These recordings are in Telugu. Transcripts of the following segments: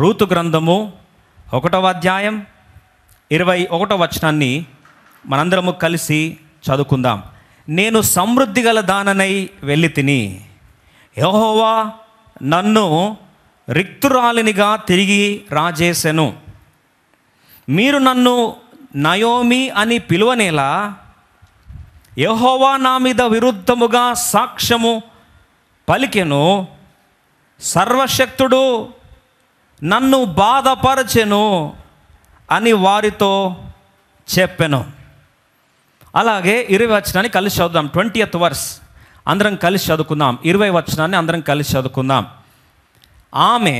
రూతు గ్రంథము ఒకటవ అధ్యాయం ఇరవై ఒకటో వచనాన్ని మనందరము కలిసి చదువుకుందాం నేను సమృద్ధి గల దాననై వెళ్ళి తిని యహోవా నన్ను రిక్తురాలినిగా తిరిగి రాజేశను మీరు నన్ను నయోమి అని పిలువనేలా యహోవా నా మీద విరుద్ధముగా సాక్ష్యము పలికెను సర్వశక్తుడు నన్ను బాధపరచెను అని వారితో చెప్పాను అలాగే ఇరవై వచనాన్ని కలిసి చదుదాం ఎత్ వర్స్ అందరం కలిసి చదువుకుందాం ఇరవై వచనాన్ని అందరం కలిసి చదువుకుందాం ఆమె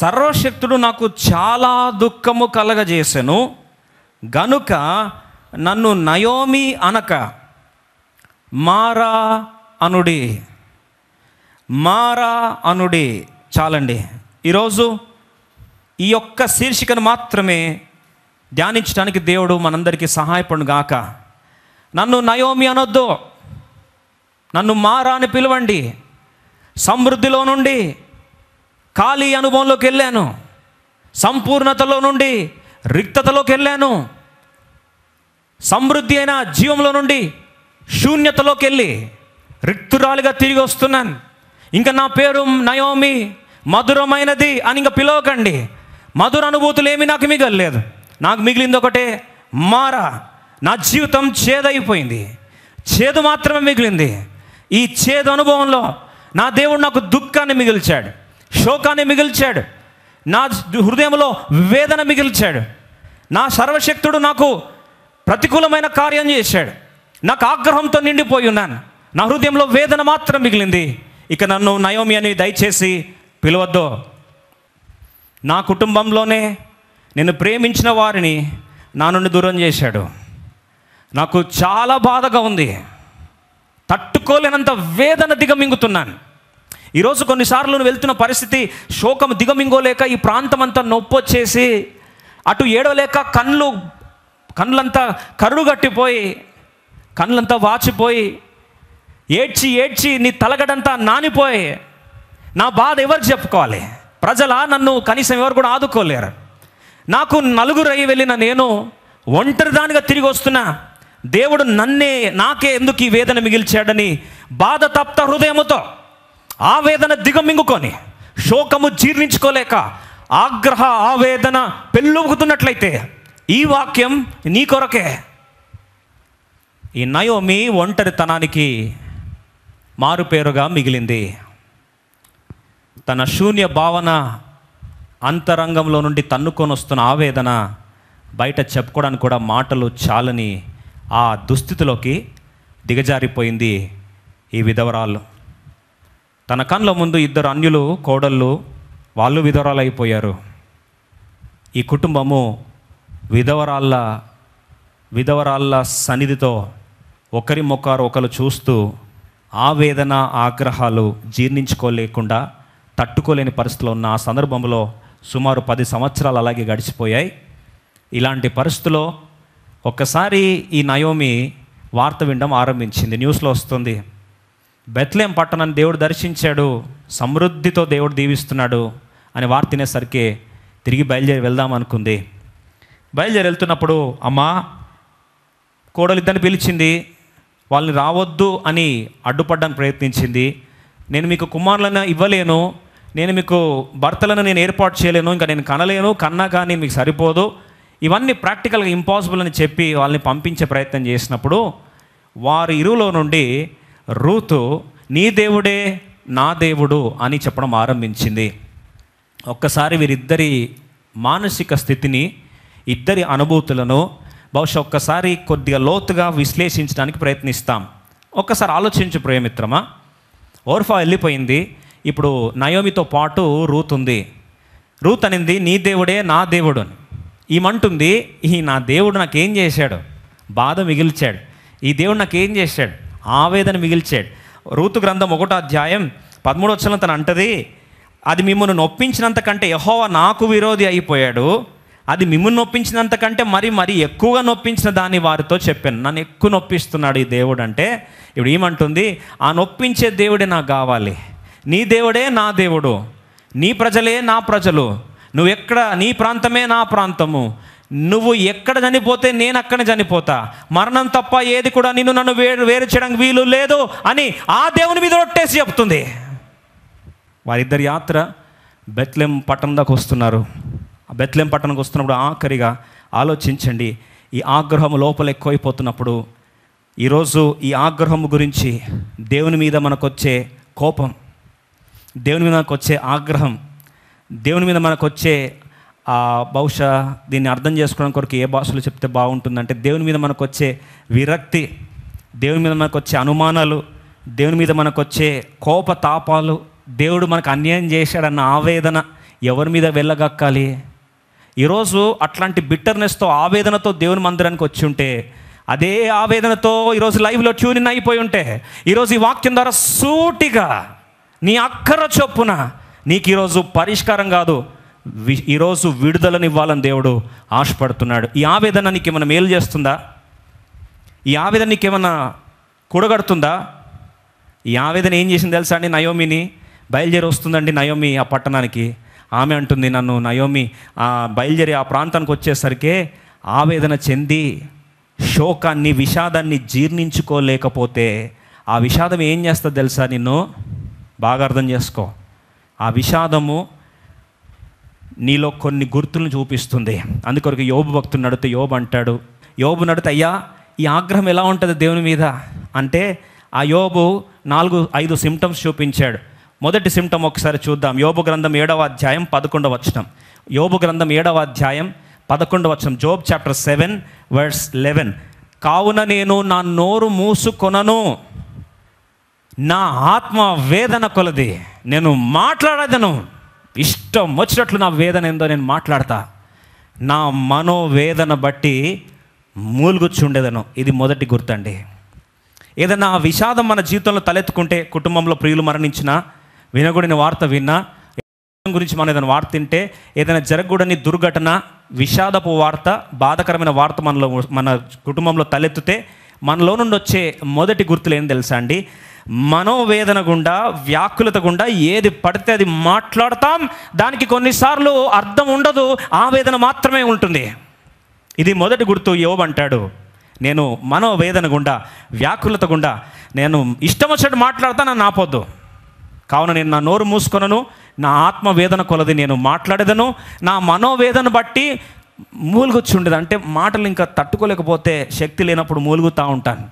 సర్వశక్తుడు నాకు చాలా దుఃఖము కలగజేసెను గనుక నన్ను నయోమి అనక మారా అనుడి మారా అనుడి చాలండి ఈరోజు ఈ యొక్క శీర్షికను మాత్రమే ధ్యానించడానికి దేవుడు మనందరికీ సహాయపడు గాక నన్ను నయోమి అనొద్దు నన్ను మారా అని పిలవండి సమృద్ధిలో నుండి ఖాళీ అనుభవంలోకి వెళ్ళాను సంపూర్ణతలో నుండి రిక్తతలోకి వెళ్ళాను సమృద్ధి అయిన జీవంలో నుండి శూన్యతలోకి వెళ్ళి రిక్తురాలుగా తిరిగి వస్తున్నాను ఇంకా నా పేరు నయోమి మధురమైనది అని ఇంకా పిలవకండి మధుర అనుభూతులు ఏమి నాకు మిగలలేదు నాకు మిగిలింది ఒకటే మారా నా జీవితం చేదైపోయింది చేదు మాత్రమే మిగిలింది ఈ చేదు అనుభవంలో నా దేవుడు నాకు దుఃఖాన్ని మిగిల్చాడు శోకాన్ని మిగిల్చాడు నా హృదయంలో వేదన మిగిల్చాడు నా సర్వశక్తుడు నాకు ప్రతికూలమైన కార్యం చేశాడు నాకు ఆగ్రహంతో నిండిపోయి ఉన్నాను నా హృదయంలో వేదన మాత్రం మిగిలింది ఇక నన్ను నయోమి అని దయచేసి పిలవద్దు నా కుటుంబంలోనే నేను ప్రేమించిన వారిని నా నుండి దూరం చేశాడు నాకు చాలా బాధగా ఉంది తట్టుకోలేనంత వేదన దిగమింగుతున్నాను ఈరోజు కొన్నిసార్లు నువ్వు వెళ్తున్న పరిస్థితి శోకం దిగమింగోలేక ఈ ప్రాంతం అంతా నొప్పొచ్చేసి అటు ఏడవలేక కళ్ళు కళ్ళంతా కరుడుగట్టిపోయి కళ్ళంతా వాచిపోయి ఏడ్చి ఏడ్చి నీ తలగడంతా నానిపోయి నా బాధ ఎవరు చెప్పుకోవాలి ప్రజల నన్ను కనీసం ఎవరు కూడా ఆదుకోలేరు నాకు నలుగురై వెళ్ళిన నేను ఒంటరిదానిగా తిరిగి వస్తున్నా దేవుడు నన్నే నాకే ఎందుకు ఈ వేదన మిగిల్చాడని బాధ తప్త హృదయముతో ఆ వేదన దిగమింగుకొని శోకము జీర్ణించుకోలేక ఆగ్రహ ఆవేదన పెళ్ళొగుతున్నట్లయితే ఈ వాక్యం నీ కొరకే ఈ నయోమి ఒంటరితనానికి మారుపేరుగా మిగిలింది తన శూన్య భావన అంతరంగంలో నుండి తన్నుకొని వస్తున్న ఆవేదన బయట చెప్పుకోవడానికి కూడా మాటలు చాలని ఆ దుస్థితిలోకి దిగజారిపోయింది ఈ విధవరాలు తన కళ్ళ ముందు ఇద్దరు అన్యులు కోడళ్ళు వాళ్ళు విధవరాలు అయిపోయారు ఈ కుటుంబము విధవరాళ్ళ విధవరాళ్ళ సన్నిధితో ఒకరి మొక్కరు ఒకరు చూస్తూ ఆవేదన ఆగ్రహాలు జీర్ణించుకోలేకుండా తట్టుకోలేని పరిస్థితులు ఉన్న ఆ సందర్భంలో సుమారు పది సంవత్సరాలు అలాగే గడిచిపోయాయి ఇలాంటి పరిస్థితుల్లో ఒక్కసారి ఈ నయోమి వార్త వినడం ఆరంభించింది న్యూస్లో వస్తుంది బెత్లేం పట్టణాన్ని దేవుడు దర్శించాడు సమృద్ధితో దేవుడు దీవిస్తున్నాడు అని వార్త తినేసరికి తిరిగి బయలుదేరి వెళ్దాం అనుకుంది బయలుదేరి వెళ్తున్నప్పుడు అమ్మ కోడలిద్దరిని పిలిచింది వాళ్ళని రావద్దు అని అడ్డుపడడానికి ప్రయత్నించింది నేను మీకు కుమారులను ఇవ్వలేను నేను మీకు భర్తలను నేను ఏర్పాటు చేయలేను ఇంకా నేను కనలేను కన్నా కానీ మీకు సరిపోదు ఇవన్నీ ప్రాక్టికల్గా ఇంపాసిబుల్ అని చెప్పి వాళ్ళని పంపించే ప్రయత్నం చేసినప్పుడు వారి ఇరువులో నుండి రూతు నీ దేవుడే నా దేవుడు అని చెప్పడం ఆరంభించింది ఒక్కసారి వీరిద్దరి మానసిక స్థితిని ఇద్దరి అనుభూతులను బహుశా ఒక్కసారి కొద్దిగా లోతుగా విశ్లేషించడానికి ప్రయత్నిస్తాం ఒక్కసారి ఆలోచించు ప్రియమిత్రమా ఓర్ఫా వెళ్ళిపోయింది ఇప్పుడు నయోమితో పాటు రూత్ ఉంది రూత్ అనింది నీ దేవుడే నా దేవుడు అని ఈమంటుంది ఈ నా దేవుడు నాకేం చేశాడు బాధ మిగిల్చాడు ఈ దేవుడు నాకేం చేశాడు ఆవేదన మిగిల్చాడు రూతు గ్రంథం ఒకటో అధ్యాయం పదమూడవచనం తను అంటది అది మిమ్మల్ని నొప్పించినంత కంటే యహోవ నాకు విరోధి అయిపోయాడు అది మిమ్మల్ని నొప్పించినంత కంటే మరి మరి ఎక్కువగా నొప్పించిన దాన్ని వారితో చెప్పాను నన్ను ఎక్కువ నొప్పిస్తున్నాడు ఈ దేవుడు అంటే ఇప్పుడు ఏమంటుంది ఆ నొప్పించే దేవుడే నాకు కావాలి నీ దేవుడే నా దేవుడు నీ ప్రజలే నా ప్రజలు నువ్వు ఎక్కడ నీ ప్రాంతమే నా ప్రాంతము నువ్వు ఎక్కడ చనిపోతే నేను అక్కడ చనిపోతా మరణం తప్ప ఏది కూడా నిన్ను నన్ను వేరు వేరు చేయడానికి వీలు లేదు అని ఆ దేవుని మీద రొట్టేసి చెప్తుంది వారిద్దరి యాత్ర బెత్లెం పట్టణం దాకా వస్తున్నారు ఆ బెత్లెం పట్టణంకి వస్తున్నప్పుడు ఆఖరిగా ఆలోచించండి ఈ ఆగ్రహం లోపల ఎక్కువైపోతున్నప్పుడు ఈరోజు ఈ ఆగ్రహం గురించి దేవుని మీద మనకొచ్చే కోపం దేవుని మీద మనకు వచ్చే ఆగ్రహం దేవుని మీద మనకు వచ్చే బహుశా దీన్ని అర్థం చేసుకోవడం కొరకు ఏ భాషలో చెప్తే బాగుంటుందంటే దేవుని మీద మనకు వచ్చే విరక్తి దేవుని మీద మనకు వచ్చే అనుమానాలు దేవుని మీద మనకు వచ్చే కోపతాపాలు దేవుడు మనకు అన్యాయం చేశాడన్న ఆవేదన ఎవరి మీద వెళ్ళగక్కాలి ఈరోజు అట్లాంటి బిట్టర్నెస్తో ఆవేదనతో దేవుని మందిరానికి వచ్చి ఉంటే అదే ఆవేదనతో ఈరోజు లైవ్లో ట్యూనిన్ అయిపోయి ఉంటే ఈరోజు ఈ వాక్యం ద్వారా సూటిగా నీ అక్కర చొప్పున నీకు ఈరోజు పరిష్కారం కాదు ఈరోజు విడుదలనివ్వాలని దేవుడు ఆశపడుతున్నాడు ఈ ఆవేదన నీకు ఏమైనా మేలు చేస్తుందా ఈ ఆవేదన నీకు కూడగడుతుందా ఈ ఆవేదన ఏం చేసింది తెలుసా అండి నయోమిని బయలుదేరి వస్తుందండి నయోమి ఆ పట్టణానికి ఆమె అంటుంది నన్ను నయోమి ఆ బయలుదేరి ఆ ప్రాంతానికి వచ్చేసరికి ఆవేదన చెంది శోకాన్ని విషాదాన్ని జీర్ణించుకోలేకపోతే ఆ విషాదం ఏం చేస్తుంది తెలుసా నిన్ను బాగా అర్థం చేసుకో ఆ విషాదము నీలో కొన్ని గుర్తులను చూపిస్తుంది అందుకొరకు యోబు భక్తులు నడితే యోబు అంటాడు యోబు నడితే అయ్యా ఈ ఆగ్రహం ఎలా ఉంటుంది దేవుని మీద అంటే ఆ యోబు నాలుగు ఐదు సిమ్టమ్స్ చూపించాడు మొదటి సిమ్టమ్ ఒకసారి చూద్దాం యోబు గ్రంథం ఏడవ అధ్యాయం పదకొండవ వచనం యోబు గ్రంథం ఏడవ అధ్యాయం పదకొండవ వచనం Job chapter seven verse eleven కావున నేను నా నోరు మూసుకొనను నా ఆత్మ వేదన కొలది నేను మాట్లాడదను ఇష్టం వచ్చినట్లు నా వేదన ఏందో నేను మాట్లాడతా నా మనోవేదన బట్టి మూలుగుచ్చుండేదను ఇది మొదటి గుర్తండి ఏదైనా విషాదం మన జీవితంలో తలెత్తుకుంటే కుటుంబంలో ప్రియులు మరణించినా వినగూడిన వార్త విన్నా గురించి మనం ఏదైనా వార్త తింటే ఏదైనా జరగకూడని దుర్ఘటన విషాదపు వార్త బాధకరమైన వార్త మనలో మన కుటుంబంలో తలెత్తితే మనలో నుండి వచ్చే మొదటి గుర్తులు ఏం తెలుసా అండి మనోవేదన గుండా వ్యాకులత గుండా ఏది పడితే అది మాట్లాడతాం దానికి కొన్నిసార్లు అర్థం ఉండదు ఆవేదన మాత్రమే ఉంటుంది ఇది మొదటి గుర్తు యోబంటాడు నేను మనోవేదన గుండా వ్యాకులత గుండా నేను ఇష్టం వచ్చినట్టు మాట్లాడతా నన్ను ఆపొద్దు కావున నేను నా నోరు మూసుకొనను నా ఆత్మవేదన కొలది నేను మాట్లాడేదను నా మనోవేదన బట్టి ఉండేది అంటే మాటలు ఇంకా తట్టుకోలేకపోతే శక్తి లేనప్పుడు మూలుగుతూ ఉంటాను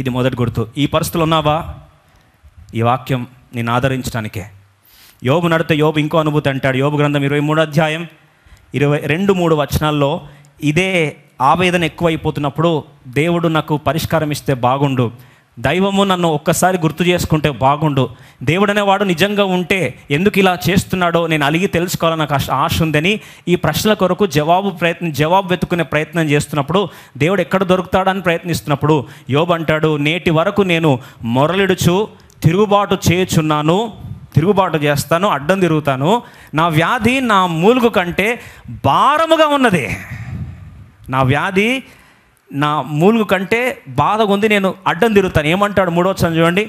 ఇది మొదటి గుర్తు ఈ పరిస్థితులు ఉన్నావా ఈ వాక్యం నేను ఆదరించడానికే యోబు నడితే యోబు ఇంకో అనుభూతి అంటాడు యోబు గ్రంథం ఇరవై మూడు అధ్యాయం ఇరవై రెండు మూడు వచనాల్లో ఇదే ఆవేదన ఎక్కువైపోతున్నప్పుడు దేవుడు నాకు పరిష్కారం ఇస్తే బాగుండు దైవము నన్ను ఒక్కసారి గుర్తు చేసుకుంటే బాగుండు దేవుడు అనేవాడు నిజంగా ఉంటే ఎందుకు ఇలా చేస్తున్నాడో నేను అలిగి తెలుసుకోవాలని నాకు ఆశ ఉందని ఈ ప్రశ్నల కొరకు జవాబు ప్రయత్నం జవాబు వెతుకునే ప్రయత్నం చేస్తున్నప్పుడు దేవుడు ఎక్కడ దొరుకుతాడని ప్రయత్నిస్తున్నప్పుడు యోబు అంటాడు నేటి వరకు నేను మొరలిడుచు తిరుగుబాటు చేయుచున్నాను తిరుగుబాటు చేస్తాను అడ్డం తిరుగుతాను నా వ్యాధి నా మూలుగు కంటే భారముగా ఉన్నది నా వ్యాధి నా మూలుగు కంటే బాధగా ఉంది నేను అడ్డం తిరుగుతాను ఏమంటాడు మూడోత్సరం చూడండి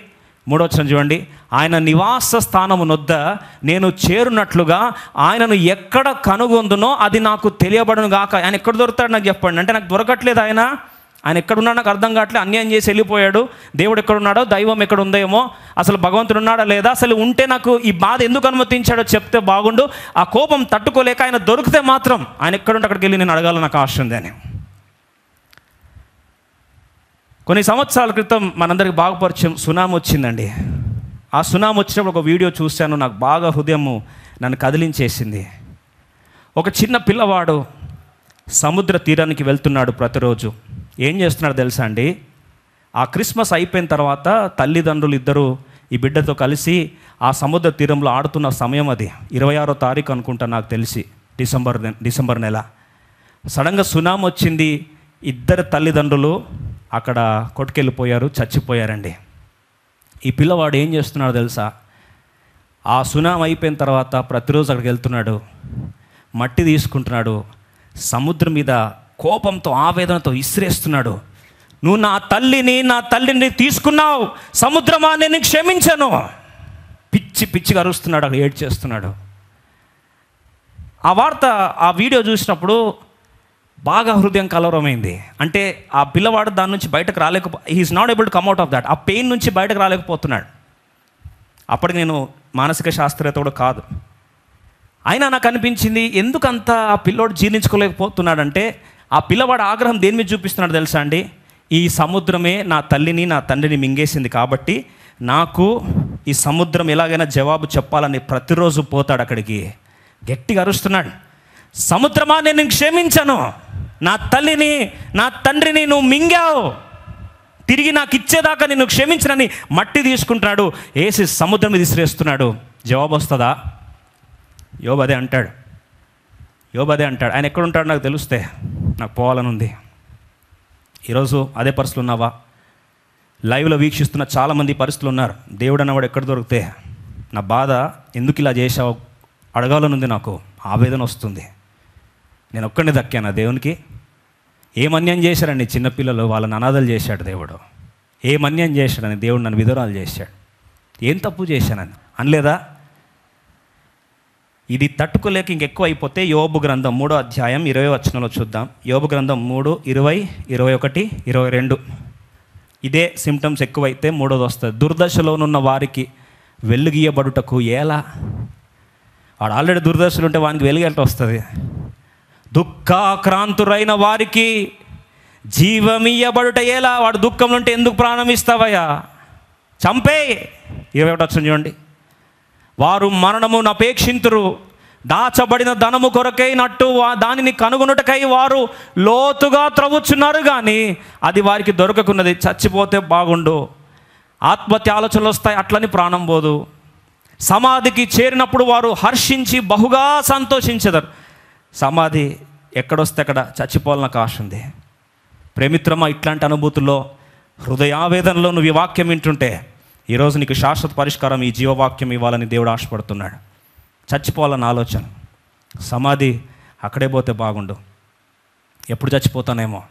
మూడోత్సరం చూడండి ఆయన నివాస స్థానమునొద్ద నేను చేరునట్లుగా ఆయనను ఎక్కడ కనుగొందునో అది నాకు తెలియబడను గాక ఆయన ఎక్కడ దొరుకుతాడు నాకు చెప్పండి అంటే నాకు దొరకట్లేదు ఆయన ఆయన ఎక్కడున్నా నాకు అర్థం కావట్లేదు అన్యాయం చేసి వెళ్ళిపోయాడు దేవుడు ఎక్కడున్నాడో దైవం ఎక్కడ ఉందేమో అసలు భగవంతుడు ఉన్నాడా లేదా అసలు ఉంటే నాకు ఈ బాధ ఎందుకు అనుమతించాడో చెప్తే బాగుండు ఆ కోపం తట్టుకోలేక ఆయన దొరికితే మాత్రం ఆయన ఎక్కడుంటే అక్కడికి వెళ్ళి నేను అడగాలని నాకు ఆశ ఉంది అని కొన్ని సంవత్సరాల క్రితం మనందరికి బాగా పరిచయం సునామీ వచ్చిందండి ఆ సునామీ వచ్చినప్పుడు ఒక వీడియో చూశాను నాకు బాగా హృదయము నన్ను కదిలించేసింది ఒక చిన్న పిల్లవాడు సముద్ర తీరానికి వెళ్తున్నాడు ప్రతిరోజు ఏం చేస్తున్నాడు తెలుసా అండి ఆ క్రిస్మస్ అయిపోయిన తర్వాత తల్లిదండ్రులు ఇద్దరు ఈ బిడ్డతో కలిసి ఆ సముద్ర తీరంలో ఆడుతున్న సమయం అది ఇరవై ఆరో తారీఖు అనుకుంటా నాకు తెలిసి డిసెంబర్ డిసెంబర్ నెల సడన్గా సునామీ వచ్చింది ఇద్దరు తల్లిదండ్రులు అక్కడ కొట్టుకెళ్ళిపోయారు చచ్చిపోయారండి ఈ పిల్లవాడు ఏం చేస్తున్నాడో తెలుసా ఆ సునామీ అయిపోయిన తర్వాత ప్రతిరోజు అక్కడికి వెళ్తున్నాడు మట్టి తీసుకుంటున్నాడు సముద్రం మీద కోపంతో ఆవేదనతో ఇసిరేస్తున్నాడు నువ్వు నా తల్లిని నా తల్లిని తీసుకున్నావు సముద్రమా నేను క్షమించను పిచ్చి పిచ్చి అరుస్తున్నాడు అక్కడ ఏడ్ చేస్తున్నాడు ఆ వార్త ఆ వీడియో చూసినప్పుడు బాగా హృదయం కలవరమైంది అంటే ఆ పిల్లవాడు దాని నుంచి బయటకు రాలేకపో he's not able to come out of that ఆ పెయిన్ నుంచి బయటకు రాలేకపోతున్నాడు అప్పటికి నేను మానసిక కూడా కాదు అయినా నాకు అనిపించింది ఎందుకంత ఆ పిల్లోడు జీర్ణించుకోలేకపోతున్నాడంటే ఆ పిల్లవాడు ఆగ్రహం దేని మీద చూపిస్తున్నాడు తెలుసా అండి ఈ సముద్రమే నా తల్లిని నా తండ్రిని మింగేసింది కాబట్టి నాకు ఈ సముద్రం ఎలాగైనా జవాబు చెప్పాలని ప్రతిరోజు పోతాడు అక్కడికి గట్టిగా అరుస్తున్నాడు సముద్రమా నేను క్షమించను నా తల్లిని నా తండ్రిని నువ్వు మింగావు తిరిగి నాకు ఇచ్చేదాకా నిన్ను క్షమించినని మట్టి తీసుకుంటున్నాడు ఏసి సముద్రం విసిరేస్తున్నాడు జవాబు వస్తుందా యోబదే అంటాడు యోబదే అంటాడు ఆయన ఎక్కడుంటాడు నాకు తెలిస్తే నాకు పోవాలని ఉంది ఈరోజు అదే పరిస్థితులు ఉన్నావా లైవ్లో వీక్షిస్తున్న చాలామంది పరిస్థితులు ఉన్నారు దేవుడు అన్నవాడు ఎక్కడ దొరికితే నా బాధ ఎందుకు ఇలా చేశావు అడగాలనుంది నాకు ఆవేదన వస్తుంది నేను ఒక్కడిని దక్కాను దేవునికి ఏమన్యం అన్యాయం చేశారండి చిన్నపిల్లలు వాళ్ళని అనాథలు చేశాడు దేవుడు ఏం చేశాడని దేవుడు నన్ను విధురాలు చేశాడు ఏం తప్పు చేశానని అనలేదా ఇది తట్టుకోలేక ఇంకెక్కువ అయిపోతే యోబు గ్రంథం మూడో అధ్యాయం ఇరవై వచనంలో చూద్దాం యోబు గ్రంథం మూడు ఇరవై ఇరవై ఒకటి ఇరవై రెండు ఇదే సిమ్టమ్స్ ఎక్కువైతే మూడోది వస్తుంది దుర్దశలోనున్న వారికి వెలుగీయబడుటకు ఎలా వాడు ఆల్రెడీ దుర్దశలు ఉంటే వానికి వెలుగేట వస్తుంది దుఃఖాక్రాంతురైన వారికి జీవమియబడుట ఎలా వాడు దుఃఖం ఉంటే ఎందుకు ప్రాణం ఇస్తావయ్యా చంపే ఇరవై ఒకటి వచ్చింది చూడండి వారు మరణమును అపేక్షింతురు దాచబడిన నట్టు కొరకైనట్టు దానిని కనుగొనుటకై వారు లోతుగా త్రవ్వుచున్నారు కానీ అది వారికి దొరకకున్నది చచ్చిపోతే బాగుండు ఆత్మహత్య ఆలోచనలు వస్తాయి అట్లని ప్రాణం పోదు సమాధికి చేరినప్పుడు వారు హర్షించి బహుగా సంతోషించెదరు సమాధి ఎక్కడొస్తే అక్కడ చచ్చిపోవాలని నాకు ఆశ ఉంది ప్రేమిత్రమా ఇట్లాంటి అనుభూతుల్లో హృదయావేదనలో నువ్వు ఈ వాక్యం వింటుంటే ఈరోజు నీకు శాశ్వత పరిష్కారం ఈ జీవవాక్యం ఇవ్వాలని దేవుడు ఆశపడుతున్నాడు చచ్చిపోవాలని ఆలోచన సమాధి అక్కడే పోతే బాగుండు ఎప్పుడు చచ్చిపోతానేమో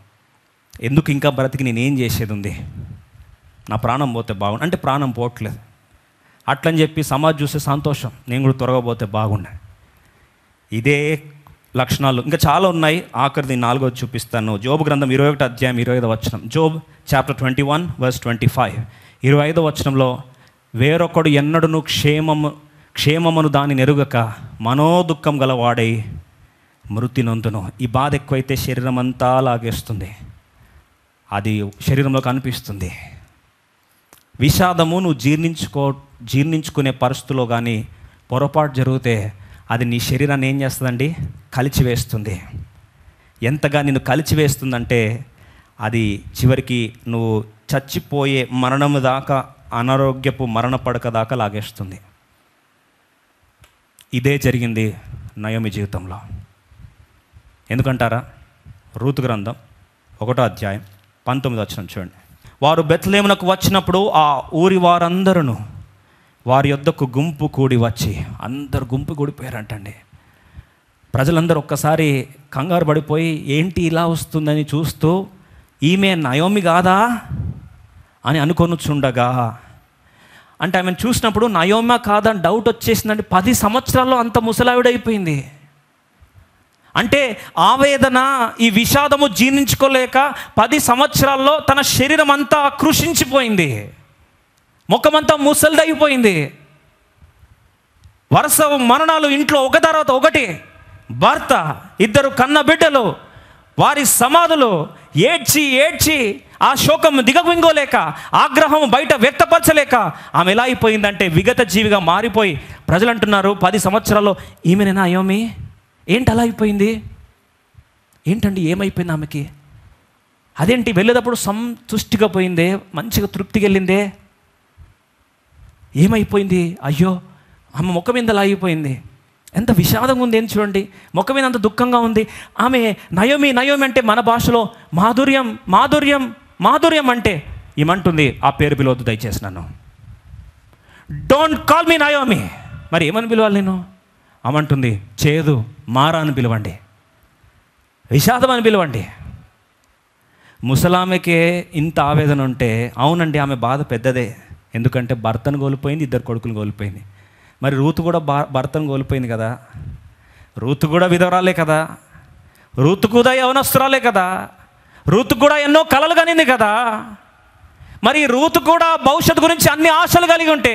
ఎందుకు ఇంకా బ్రతికి నేనేం చేసేది ఉంది నా ప్రాణం పోతే బాగుండు అంటే ప్రాణం పోవట్లేదు అట్లని చెప్పి సమాధి చూసే సంతోషం నేను కూడా త్వరగా పోతే బాగుండు ఇదే లక్షణాలు ఇంకా చాలా ఉన్నాయి ఆఖరిది నాలుగోది చూపిస్తాను జోబు గ్రంథం ఇరవై ఒకటి అధ్యాయం ఇరవై ఐదు వచనం Job chapter twenty one verse twenty five ఇరవై ఐదు వచనంలో వేరొకడు ఎన్నడను క్షేమము క్షేమమును దాని నెరుగక మనోదుఖం గలవాడై మృతి నొందును ఈ బాధ ఎక్కువైతే శరీరం అంతా లాగేస్తుంది అది శరీరంలో కనిపిస్తుంది విషాదము నువ్వు జీర్ణించుకో జీర్ణించుకునే పరిస్థితిలో కానీ పొరపాటు జరిగితే అది నీ శరీరాన్ని ఏం చేస్తుందండి కలిచివేస్తుంది ఎంతగా నిన్ను కలిచివేస్తుందంటే అది చివరికి నువ్వు చచ్చిపోయే మరణము దాకా అనారోగ్యపు మరణ పడక దాకా లాగేస్తుంది ఇదే జరిగింది నయోమి జీవితంలో ఎందుకంటారా రూతు గ్రంథం ఒకటో అధ్యాయం పంతొమ్మిది వచ్చిన చూడండి వారు బెత్లేమునకు వచ్చినప్పుడు ఆ ఊరి వారందరూ వారి యొద్దకు గుంపు కూడి వచ్చి అందరు గుంపు కూడిపోయారంటండి ప్రజలందరూ ఒక్కసారి కంగారు పడిపోయి ఏంటి ఇలా వస్తుందని చూస్తూ ఈమె నయోమి కాదా అని అనుకొనుచుండగా అంటే ఆమెను చూసినప్పుడు నయోమ కాదని డౌట్ వచ్చేసిందంటే పది సంవత్సరాల్లో అంత ముసలావిడైపోయింది అంటే ఆవేదన ఈ విషాదము జీర్ణించుకోలేక పది సంవత్సరాల్లో తన శరీరం అంతా కృషించిపోయింది ముఖమంతా ముసలిదైపోయింది వరుస మరణాలు ఇంట్లో ఒక తర్వాత ఒకటి భర్త ఇద్దరు కన్న బిడ్డలు వారి సమాధులు ఏడ్చి ఏడ్చి ఆ శోకం దిగవింగోలేక ఆగ్రహం బయట వ్యక్తపరచలేక ఆమె ఎలా అయిపోయిందంటే విగత జీవిగా మారిపోయి ప్రజలు అంటున్నారు పది సంవత్సరాల్లో ఈమెనేనా అయోమి ఏంటి అలా అయిపోయింది ఏంటండి ఏమైపోయింది ఆమెకి అదేంటి వెళ్ళేటప్పుడు సంతుష్టిగా పోయిందే మంచిగా తృప్తికి వెళ్ళిందే ఏమైపోయింది అయ్యో ఆమె ముఖం ఇందలా అయిపోయింది ఎంత విషాదంగా ఉంది ఏం చూడండి ముఖం మీద అంత దుఃఖంగా ఉంది ఆమె నయోమి నయోమి అంటే మన భాషలో మాధుర్యం మాధుర్యం మాధుర్యం అంటే ఏమంటుంది ఆ పేరు పిలవద్దు దయచేసి నన్ను డోంట్ కాల్ మీ నయోమి మరి ఏమని పిలవాలి నేను అమంటుంది చేదు మారా అని పిలవండి విషాదం అని పిలవండి ముసలామెకే ఇంత ఆవేదన ఉంటే అవునండి ఆమె బాధ పెద్దదే ఎందుకంటే భర్తను కోల్పోయింది ఇద్దరు కొడుకులు కోల్పోయింది మరి రూతు కూడా భర్తను కోల్పోయింది కదా రూతు కూడా విధవరాలే కదా రూతు కూడా యవనస్తురాలే కదా రూతు కూడా ఎన్నో కలలు కనింది కదా మరి రూతు కూడా భవిష్యత్తు గురించి అన్ని ఆశలు కలిగి ఉంటే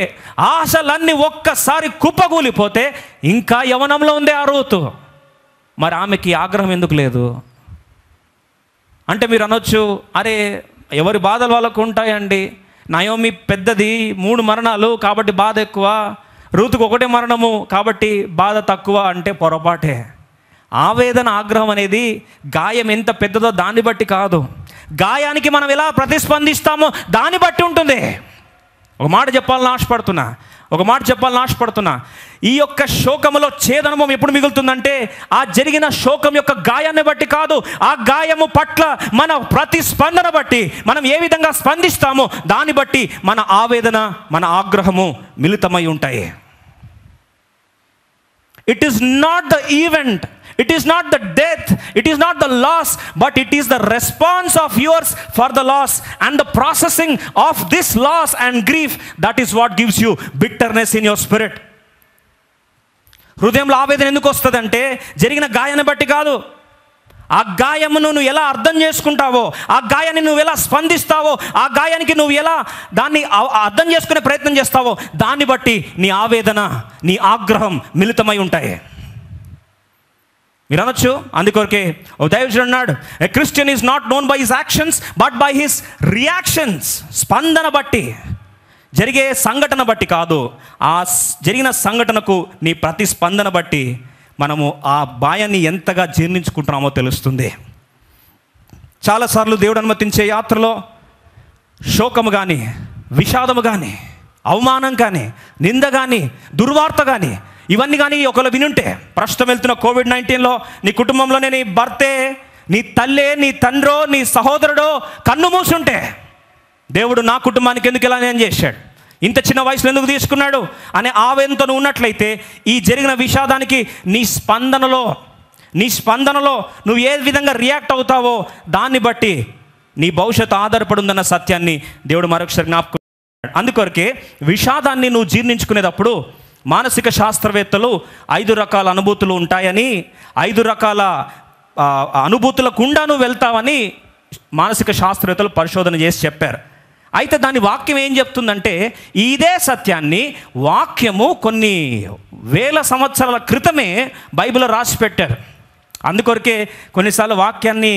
ఆశలన్నీ ఒక్కసారి కుప్పగూలిపోతే ఇంకా యవనంలో ఉంది ఆ రూతు మరి ఆమెకి ఆగ్రహం ఎందుకు లేదు అంటే మీరు అనొచ్చు అరే ఎవరి బాధలు వాళ్ళకు ఉంటాయండి నయోమి పెద్దది మూడు మరణాలు కాబట్టి బాధ ఎక్కువ రూతుకు ఒకటే మరణము కాబట్టి బాధ తక్కువ అంటే పొరపాటే ఆవేదన ఆగ్రహం అనేది గాయం ఎంత పెద్దదో దాన్ని బట్టి కాదు గాయానికి మనం ఎలా ప్రతిస్పందిస్తామో దాన్ని బట్టి ఉంటుంది ఒక మాట చెప్పాలని ఆశపడుతున్నా ఒక మాట చెప్పాలని ఆశపడుతున్నా ఈ యొక్క శోకములో ఛేదనుభవం ఎప్పుడు మిగులుతుందంటే ఆ జరిగిన శోకం యొక్క గాయాన్ని బట్టి కాదు ఆ గాయము పట్ల మన ప్రతిస్పందన బట్టి మనం ఏ విధంగా స్పందిస్తామో దాన్ని బట్టి మన ఆవేదన మన ఆగ్రహము మిళితమై ఉంటాయి it is not the event it is not the death it is not the loss but it is the response of yours for the loss and the processing of this loss and grief that is what gives you bitterness in your spirit హృదయంలో ఆవేదన ఎందుకు వస్తుందంటే జరిగిన గాయాన్ని బట్టి కాదు ఆ గాయమును నువ్వు ఎలా అర్థం చేసుకుంటావో ఆ గాయాన్ని నువ్వు ఎలా స్పందిస్తావో ఆ గాయానికి నువ్వు ఎలా దాన్ని అర్థం చేసుకునే ప్రయత్నం చేస్తావో దాన్ని బట్టి నీ ఆవేదన నీ ఆగ్రహం మిళితమై ఉంటాయి మీరు అనొచ్చు అందుకొరకే ఓ దైవజుడు అన్నాడు a Christian is not known by his actions but by his reactions స్పందన బట్టి జరిగే సంఘటన బట్టి కాదు ఆ జరిగిన సంఘటనకు నీ ప్రతిస్పందన బట్టి మనము ఆ బాయాన్ని ఎంతగా జీర్ణించుకుంటున్నామో తెలుస్తుంది చాలాసార్లు దేవుడు అనుమతించే యాత్రలో శోకము కానీ విషాదము కానీ అవమానం కానీ నింద కానీ దుర్వార్త కానీ ఇవన్నీ కానీ ఒకవేళ వినుంటే ప్రస్తుతం వెళ్తున్న కోవిడ్ నైన్టీన్లో నీ కుటుంబంలోనే నీ భర్తే నీ తల్లే నీ తండ్రో నీ సహోదరుడో కన్ను మూసుంటే దేవుడు నా కుటుంబానికి ఎందుకు ఇలా నేను చేశాడు ఇంత చిన్న వయసులో ఎందుకు తీసుకున్నాడు అనే ఆవేదనతో ఉన్నట్లయితే ఈ జరిగిన విషాదానికి నీ స్పందనలో నీ స్పందనలో నువ్వు ఏ విధంగా రియాక్ట్ అవుతావో దాన్ని బట్టి నీ భవిష్యత్తు ఆధారపడి ఉందన్న సత్యాన్ని దేవుడు మరొకసారి జ్ఞాపకం అందుకొరకే విషాదాన్ని నువ్వు జీర్ణించుకునేటప్పుడు మానసిక శాస్త్రవేత్తలు ఐదు రకాల అనుభూతులు ఉంటాయని ఐదు రకాల అనుభూతుల గుండాను వెళ్తామని మానసిక శాస్త్రవేత్తలు పరిశోధన చేసి చెప్పారు అయితే దాని వాక్యం ఏం చెప్తుందంటే ఇదే సత్యాన్ని వాక్యము కొన్ని వేల సంవత్సరాల క్రితమే బైబిల్ రాసి పెట్టారు అందుకొరకే కొన్నిసార్లు వాక్యాన్ని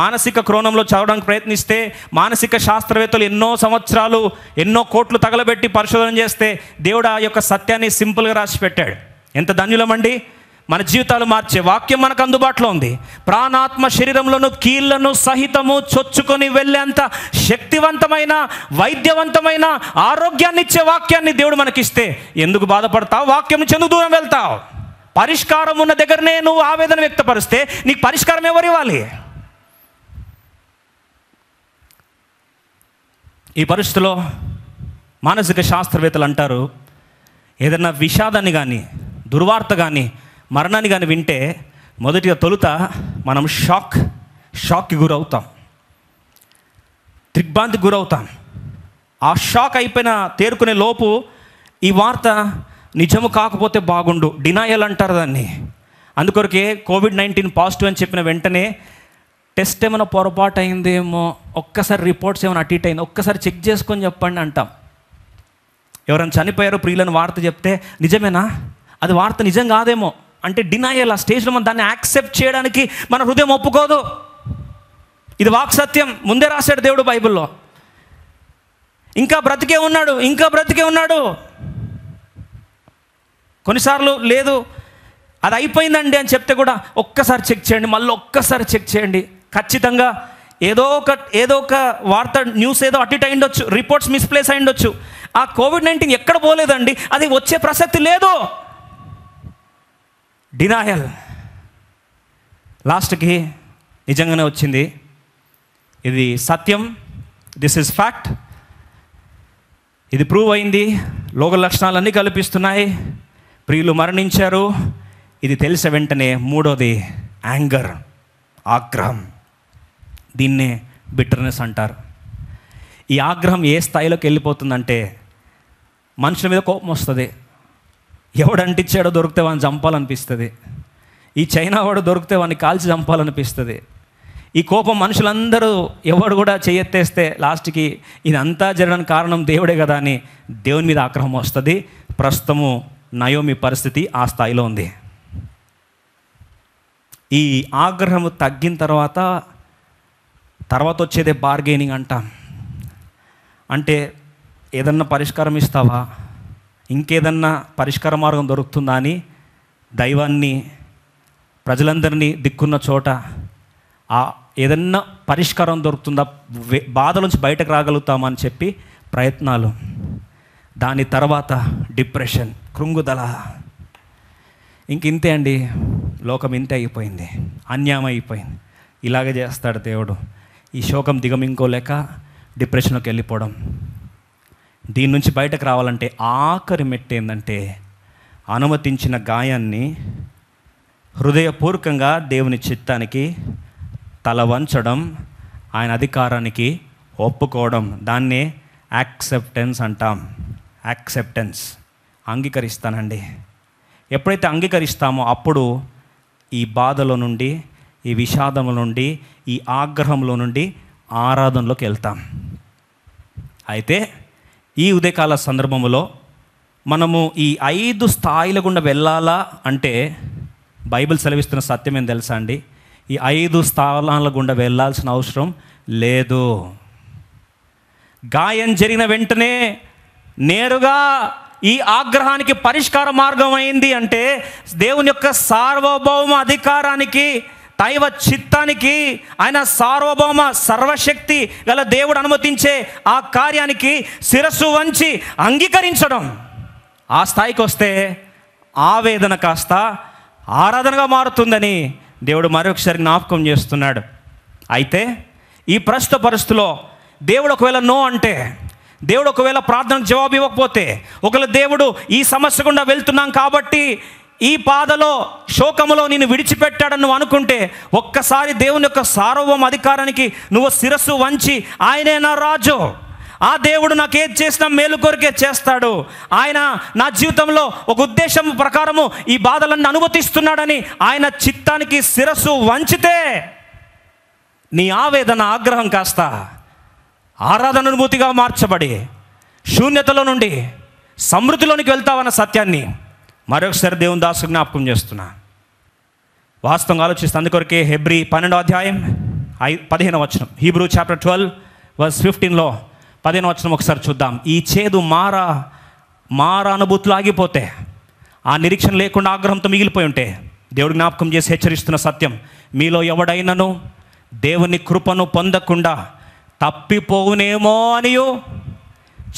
మానసిక క్రోణంలో చదవడానికి ప్రయత్నిస్తే మానసిక శాస్త్రవేత్తలు ఎన్నో సంవత్సరాలు ఎన్నో కోట్లు తగలబెట్టి పరిశోధన చేస్తే దేవుడు ఆ యొక్క సత్యాన్ని సింపుల్గా రాసి పెట్టాడు ఎంత ధన్యులమండి మన జీవితాలు మార్చే వాక్యం మనకు అందుబాటులో ఉంది ప్రాణాత్మ శరీరంలోను కీళ్లను సహితము చొచ్చుకొని వెళ్ళేంత శక్తివంతమైన వైద్యవంతమైన ఆరోగ్యాన్ని ఇచ్చే వాక్యాన్ని దేవుడు మనకిస్తే ఎందుకు బాధపడతావు వాక్యం చెందు దూరం వెళ్తావు పరిష్కారం ఉన్న దగ్గరనే నువ్వు ఆవేదన వ్యక్తపరిస్తే నీకు పరిష్కారం ఎవరు ఇవ్వాలి ఈ పరిస్థితిలో మానసిక శాస్త్రవేత్తలు అంటారు ఏదైనా విషాదాన్ని కానీ దుర్వార్త కానీ మరణాన్ని కానీ వింటే మొదటిగా తొలుత మనం షాక్ షాక్కి గురవుతాం దిగ్భ్రాంతికి గురవుతాం ఆ షాక్ అయిపోయిన తేరుకునే లోపు ఈ వార్త నిజము కాకపోతే బాగుండు డినాయల్ అంటారు దాన్ని అందుకొరకే కోవిడ్ నైన్టీన్ పాజిటివ్ అని చెప్పిన వెంటనే టెస్ట్ ఏమైనా పొరపాటు అయిందేమో ఒక్కసారి రిపోర్ట్స్ ఏమైనా అటు ఇటు అయింది ఒక్కసారి చెక్ చేసుకొని చెప్పండి అంటాం ఎవరైనా చనిపోయారు ప్రియులను వార్త చెప్తే నిజమేనా అది వార్త నిజం కాదేమో అంటే డినాయల్ ఆ స్టేజ్లో మనం దాన్ని యాక్సెప్ట్ చేయడానికి మన హృదయం ఒప్పుకోదు ఇది వాక్సత్యం ముందే రాశాడు దేవుడు బైబిల్లో ఇంకా బ్రతికే ఉన్నాడు ఇంకా బ్రతికే ఉన్నాడు కొన్నిసార్లు లేదు అది అయిపోయిందండి అని చెప్తే కూడా ఒక్కసారి చెక్ చేయండి మళ్ళీ ఒక్కసారి చెక్ చేయండి ఖచ్చితంగా ఏదో ఒక ఏదో ఒక వార్త న్యూస్ ఏదో అటు అయి ఉండొచ్చు రిపోర్ట్స్ మిస్ప్లేస్ ఉండొచ్చు ఆ కోవిడ్ నైన్టీన్ ఎక్కడ పోలేదండి అది వచ్చే ప్రసక్తి లేదు డినాయల్ లాస్ట్కి నిజంగానే వచ్చింది ఇది సత్యం దిస్ ఇస్ ఫ్యాక్ట్ ఇది ప్రూవ్ అయింది లోక లక్షణాలన్నీ కల్పిస్తున్నాయి ప్రియులు మరణించారు ఇది తెలిసిన వెంటనే మూడోది యాంగర్ ఆగ్రహం దీన్నే బిటర్నెస్ అంటారు ఈ ఆగ్రహం ఏ స్థాయిలోకి వెళ్ళిపోతుందంటే మనుషుల మీద కోపం వస్తుంది ఎవడంటిచ్చాడో దొరికితే వాడిని చంపాలనిపిస్తుంది ఈ చైనా వాడు దొరికితే వాడిని కాల్చి చంపాలనిపిస్తుంది ఈ కోపం మనుషులందరూ ఎవడు కూడా చేయెత్తేస్తే లాస్ట్కి ఇది అంతా జరగడానికి కారణం దేవుడే కదా అని దేవుని మీద ఆగ్రహం వస్తుంది ప్రస్తుతము నయోమి పరిస్థితి ఆ స్థాయిలో ఉంది ఈ ఆగ్రహం తగ్గిన తర్వాత తర్వాత వచ్చేదే బార్గెనింగ్ అంట అంటే ఏదన్నా పరిష్కారం ఇస్తావా ఇంకేదన్నా పరిష్కార మార్గం దొరుకుతుందా అని దైవాన్ని ప్రజలందరినీ దిక్కున్న చోట ఆ ఏదన్నా పరిష్కారం దొరుకుతుందా బాధ నుంచి బయటకు రాగలుగుతామని చెప్పి ప్రయత్నాలు దాని తర్వాత డిప్రెషన్ కృంగుదల ఇంక ఇంతే అండి లోకం ఇంతే అయిపోయింది అన్యాయం అయిపోయింది ఇలాగే చేస్తాడు దేవుడు ఈ శోకం దిగమింకోలేక డిప్రెషన్లోకి వెళ్ళిపోవడం దీని నుంచి బయటకు రావాలంటే ఆఖరి మెట్టు ఏంటంటే అనుమతించిన గాయాన్ని హృదయపూర్వకంగా దేవుని చిత్తానికి తల వంచడం ఆయన అధికారానికి ఒప్పుకోవడం దాన్నే యాక్సెప్టెన్స్ అంటాం యాక్సెప్టెన్స్ అంగీకరిస్తానండి ఎప్పుడైతే అంగీకరిస్తామో అప్పుడు ఈ బాధలో నుండి ఈ విషాదము నుండి ఈ ఆగ్రహంలో నుండి ఆరాధనలోకి వెళ్తాం అయితే ఈ ఉదయకాల సందర్భంలో మనము ఈ ఐదు స్థాయిల గుండా వెళ్ళాలా అంటే బైబిల్ సెలవిస్తున్న సత్యం ఏం తెలుసా అండి ఈ ఐదు స్థానాల గుండా వెళ్ళాల్సిన అవసరం లేదు గాయం జరిగిన వెంటనే నేరుగా ఈ ఆగ్రహానికి పరిష్కార మార్గం అయింది అంటే దేవుని యొక్క సార్వభౌమ అధికారానికి దైవ చిత్తానికి ఆయన సార్వభౌమ సర్వశక్తి గల దేవుడు అనుమతించే ఆ కార్యానికి శిరస్సు వంచి అంగీకరించడం ఆ స్థాయికి వస్తే ఆవేదన కాస్త ఆరాధనగా మారుతుందని దేవుడు మరొకసారి జ్ఞాపకం చేస్తున్నాడు అయితే ఈ ప్రస్తుత పరిస్థితిలో దేవుడు ఒకవేళ నో అంటే దేవుడు ఒకవేళ ప్రార్థనకు జవాబు ఇవ్వకపోతే ఒకవేళ దేవుడు ఈ సమస్య గుండా వెళ్తున్నాం కాబట్టి ఈ బాధలో శోకములో నేను విడిచిపెట్టాడని నువ్వు అనుకుంటే ఒక్కసారి దేవుని యొక్క సార్వం అధికారానికి నువ్వు శిరస్సు వంచి ఆయనే నా రాజు ఆ దేవుడు నాకు ఏది చేసినా మేలు కొరికే చేస్తాడు ఆయన నా జీవితంలో ఒక ఉద్దేశం ప్రకారము ఈ బాధలన్నీ అనుమతిస్తున్నాడని ఆయన చిత్తానికి శిరస్సు వంచితే నీ ఆవేదన ఆగ్రహం కాస్తా ఆరాధననుభూతిగా మార్చబడి శూన్యతలో నుండి సమృద్ధిలోనికి వెళ్తావన్న సత్యాన్ని మరొకసారి దేవుని దాసు జ్ఞాపకం చేస్తున్నా వాస్తవంగా ఆలోచిస్తే అందుకొరకే హెబ్రి పన్నెండో అధ్యాయం ఐ పదిహేను వచనం హీబ్రూ చాప్టర్ ట్వెల్వ్ వర్స్ ఫిఫ్టీన్లో పదిహేను వచనం ఒకసారి చూద్దాం ఈ చేదు మారా మారా అనుభూతులు ఆగిపోతే ఆ నిరీక్షణ లేకుండా ఆగ్రహంతో మిగిలిపోయి ఉంటే దేవుడు జ్ఞాపకం చేసి హెచ్చరిస్తున్న సత్యం మీలో ఎవడైనను దేవుని కృపను పొందకుండా తప్పిపోవునేమో అనియో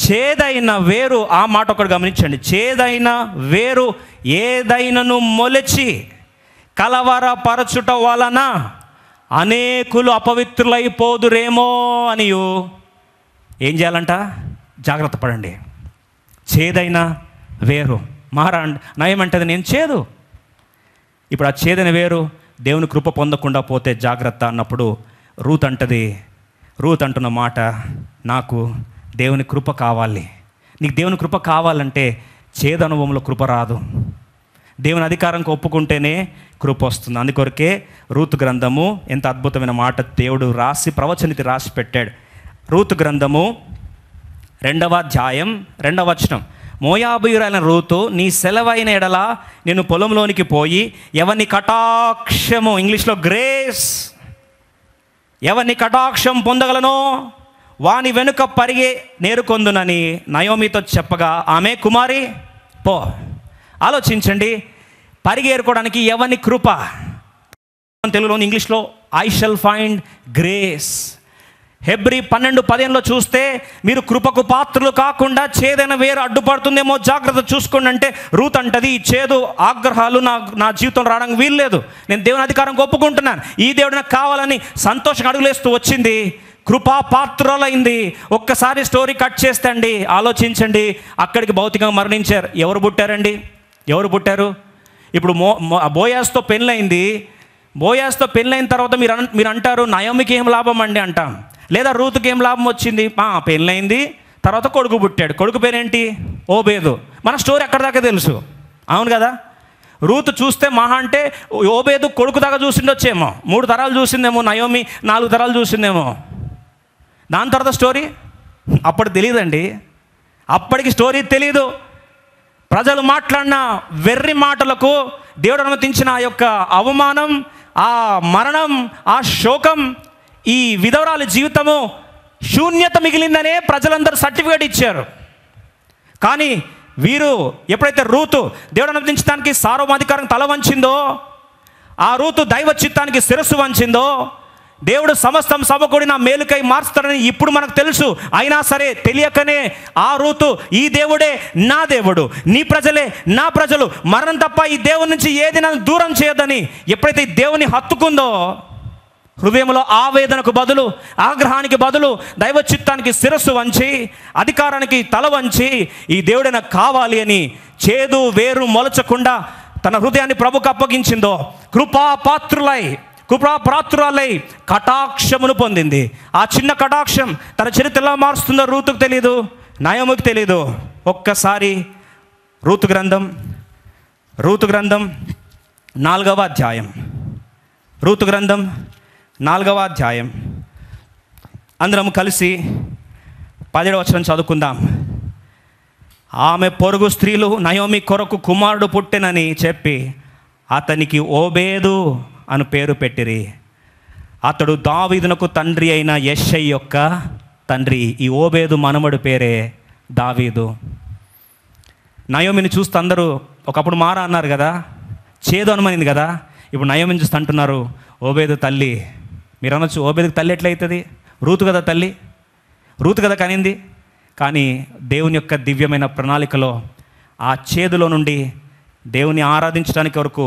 చేదైన వేరు ఆ మాట ఒకటి గమనించండి చేదైన వేరు ఏదైనను మొలచి కలవరపరచుట వలన అనేకులు అపవిత్రులైపోదురేమో అనియో ఏం చేయాలంట జాగ్రత్త పడండి చేదైన వేరు మారా నయమంటది నేను చేదు ఇప్పుడు ఆ చేదైన వేరు దేవుని కృప పొందకుండా పోతే జాగ్రత్త అన్నప్పుడు రూత్ అంటది రూత్ అంటున్న మాట నాకు దేవుని కృప కావాలి నీకు దేవుని కృప కావాలంటే చేదనుభవంలో కృప రాదు దేవుని అధికారంకి ఒప్పుకుంటేనే కృప వస్తుంది అందుకొరకే రూతు గ్రంథము ఎంత అద్భుతమైన మాట దేవుడు రాసి ప్రవచనితి రాసి పెట్టాడు రూతు గ్రంథము రెండవ అధ్యాయం రెండవ వచనం మోయాబుయురైన రూతు నీ సెలవైన ఎడల నేను పొలంలోనికి పోయి ఎవరిని కటాక్షము ఇంగ్లీష్లో గ్రేస్ ఎవరిని కటాక్షం పొందగలనో వాని వెనుక పరిగి నేరుకొందునని నయోమితో చెప్పగా ఆమె కుమారి పో ఆలోచించండి పరిగేరుకోవడానికి ఎవరిని కృప తెలుగులో ఇంగ్లీష్లో I shall find grace Hebrews పన్నెండు పదిహేనులో చూస్తే మీరు కృపకు పాత్రలు కాకుండా చేదైన వేరు అడ్డుపడుతుందేమో జాగ్రత్త చూసుకోండి అంటే రూత్ అంటది ఈ చేదు ఆగ్రహాలు నా నా జీవితంలో రావడానికి వీల్లేదు నేను దేవుని అధికారం ఒప్పుకుంటున్నాను ఈ దేవుడు నాకు కావాలని సంతోషంగా అడుగులేస్తూ వచ్చింది కృపా పాత్రలైంది ఒక్కసారి స్టోరీ కట్ చేస్తండి ఆలోచించండి అక్కడికి భౌతికంగా మరణించారు ఎవరు పుట్టారండి ఎవరు పుట్టారు ఇప్పుడు మో బోయాస్తో పెళ్ళైంది బోయాస్తో పెళ్ళైన తర్వాత మీరు మీరు అంటారు నయోమికి ఏం లాభం అండి అంటాం లేదా రూతుకి ఏం లాభం వచ్చింది పెళ్ళైంది తర్వాత కొడుకు పుట్టాడు కొడుకు పేరేంటి ఓబేదు మన స్టోరీ అక్కడ దాకా తెలుసు అవును కదా రూతు చూస్తే మహా అంటే ఓబేదు కొడుకు దాకా చూసిండొచ్చేమో మూడు తరాలు చూసిందేమో నయోమి నాలుగు తరాలు చూసిందేమో దాని తర్వాత స్టోరీ అప్పుడు తెలియదండి అప్పటికి స్టోరీ తెలీదు ప్రజలు మాట్లాడిన వెర్రి మాటలకు దేవుడు అనుమతించిన ఆ యొక్క అవమానం ఆ మరణం ఆ శోకం ఈ విధవరాలు జీవితము శూన్యత మిగిలిందనే ప్రజలందరూ సర్టిఫికేట్ ఇచ్చారు కానీ వీరు ఎప్పుడైతే రూతు దేవుడు అనుమతించడానికి సార్వమాధికారం తల వంచిందో ఆ రూతు దైవ చిత్తానికి శిరస్సు వంచిందో దేవుడు సమస్తం సమకూడిన మేలుకై మార్చుతారని ఇప్పుడు మనకు తెలుసు అయినా సరే తెలియకనే ఆ రూతు ఈ దేవుడే నా దేవుడు నీ ప్రజలే నా ప్రజలు మరణం తప్ప ఈ దేవుడి నుంచి ఏది నన్ను దూరం చేయొద్దని ఎప్పుడైతే దేవుని హత్తుకుందో హృదయంలో ఆవేదనకు బదులు ఆగ్రహానికి బదులు దైవ చిత్తానికి శిరస్సు వంచి అధికారానికి తల వంచి ఈ దేవుడైన కావాలి అని చేదు వేరు మొలచకుండా తన హృదయాన్ని ప్రభుకు అప్పగించిందో కృపాపాత్రులై కృపాపాత్రురాలై కటాక్షమును పొందింది ఆ చిన్న కటాక్షం తన చరిత్రలో మారుస్తుందో రూతుకు తెలియదు నయముకు తెలియదు ఒక్కసారి రూతు గ్రంథం రూతు గ్రంథం నాలుగవ అధ్యాయం రూతు గ్రంథం నాలుగవ అధ్యాయం అందరం కలిసి పదిహేడు వచ్చిన చదువుకుందాం ఆమె పొరుగు స్త్రీలు నయోమి కొరకు కుమారుడు పుట్టినని చెప్పి అతనికి ఓబేదు అని పేరు పెట్టిరి అతడు దావీదునకు తండ్రి అయిన యశై యొక్క తండ్రి ఈ ఓబేదు మనమడు పేరే దావీదు నయోమిని చూస్తూ అందరూ ఒకప్పుడు మారా అన్నారు కదా చేదు అనుమనింది కదా ఇప్పుడు నయోమిని చూస్తే అంటున్నారు ఓబేదు తల్లి మీరు అనొచ్చు ఓబేదికి తల్లి ఎట్లయితుంది రూతు కదా తల్లి రూతు కదా కనింది కానీ దేవుని యొక్క దివ్యమైన ప్రణాళికలో ఆ చేదులో నుండి దేవుని ఆరాధించడానికి వరకు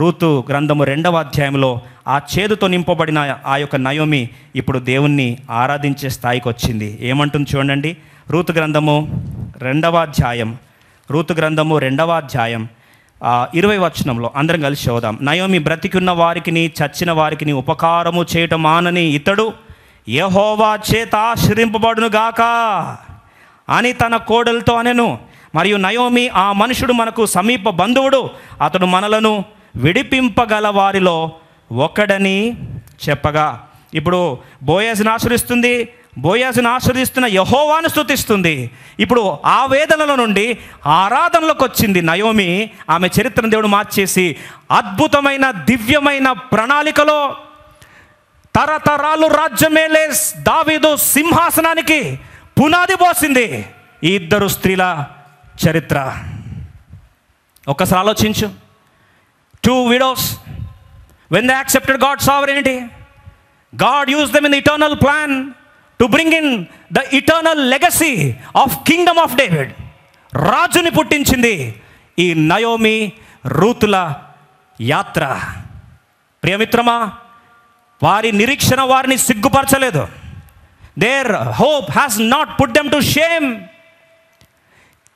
రూతు గ్రంథము రెండవ అధ్యాయంలో ఆ చేదుతో నింపబడిన ఆ యొక్క నయోమి ఇప్పుడు దేవుణ్ణి ఆరాధించే స్థాయికి వచ్చింది ఏమంటుంది చూడండి రూతు గ్రంథము రెండవ అధ్యాయం రూతు గ్రంథము రెండవ అధ్యాయం ఇరవై వచనంలో అందరం కలిసి చదుదాం నయోమి బ్రతికున్న వారికి చచ్చిన వారికి ఉపకారము చేయటం మానని ఇతడు యహోవా చేత ఆశ్రయింపబడును గాక అని తన కోడలతో అనెను మరియు నయోమి ఆ మనుషుడు మనకు సమీప బంధువుడు అతడు మనలను విడిపింపగల వారిలో ఒకడని చెప్పగా ఇప్పుడు బోయజ్ని ఆశ్రయిస్తుంది బోయాజును ఆస్వాదిస్తున్న యహోవాను స్థుతిస్తుంది ఇప్పుడు ఆ వేదనల నుండి ఆరాధనలోకి వచ్చింది నయోమి ఆమె చరిత్రను దేవుడు మార్చేసి అద్భుతమైన దివ్యమైన ప్రణాళికలో తరతరాలు రాజ్యమేలే దావీదు సింహాసనానికి పునాది పోసింది ఈ ఇద్దరు స్త్రీల చరిత్ర ఒక్కసారి ఆలోచించు two widows when they accepted God ఏంటి God use them in eternal plan to bring in the eternal legacy of kingdom of David రాజుని పుట్టించింది ఈ నయోమి రూతుల యాత్ర ప్రియమిత్రమా వారి నిరీక్షణ వారిని సిగ్గుపరచలేదు their hope has not put them to shame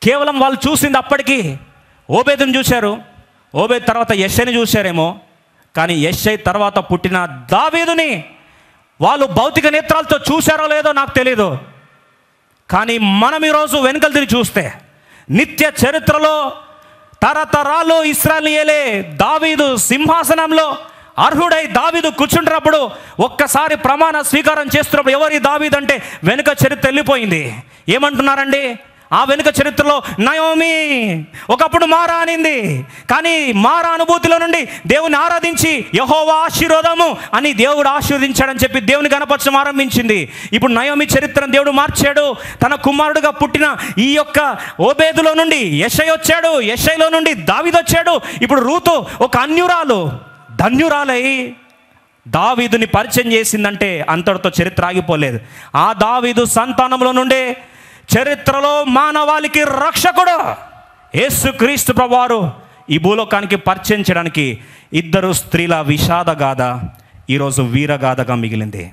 కేవలం వాళ్ళు చూసింది అప్పటికి ఓబేదుని చూశారు ఓబేద్ తర్వాత యశ్ని చూశారేమో కానీ యశ్ఐ తర్వాత పుట్టిన దావేదుని వాళ్ళు భౌతిక నేత్రాలతో చూశారో లేదో నాకు తెలీదు కానీ మనం ఈరోజు వెనుకలు తిరిగి చూస్తే నిత్య చరిత్రలో తరతరాలు ఇస్రాయలే దావీదు సింహాసనంలో అర్హుడై దావీదు కూర్చుంటున్నప్పుడు ఒక్కసారి ప్రమాణ స్వీకారం చేస్తున్నప్పుడు ఎవరి దావీదంటే వెనుక చరిత్ర వెళ్ళిపోయింది ఏమంటున్నారండి ఆ వెనుక చరిత్రలో నయోమి ఒకప్పుడు మారా అనింది కానీ మారా అనుభూతిలో నుండి దేవుని ఆరాధించి యహోవా ఆశీర్వాదము అని దేవుడు ఆశీర్వదించాడని చెప్పి దేవుని గణపరచడం ఆరంభించింది ఇప్పుడు నయోమి చరిత్రను దేవుడు మార్చాడు తన కుమారుడుగా పుట్టిన ఈ యొక్క ఓబేదులో నుండి యశై వచ్చాడు యశైలో నుండి దావిదొచ్చాడు ఇప్పుడు రూతు ఒక అన్యురాలు ధన్యురాలై దావీదుని పరిచయం చేసిందంటే అంతటితో చరిత్ర ఆగిపోలేదు ఆ దావీదు సంతానంలో నుండే చరిత్రలో మానవాళికి రక్షకుడు యేసుక్రీస్తు ప్రభువారు ఈ భూలోకానికి పరిచయం చేయడానికి ఇద్దరు స్త్రీల విషాద గాథ ఈరోజు వీరగాథగా మిగిలింది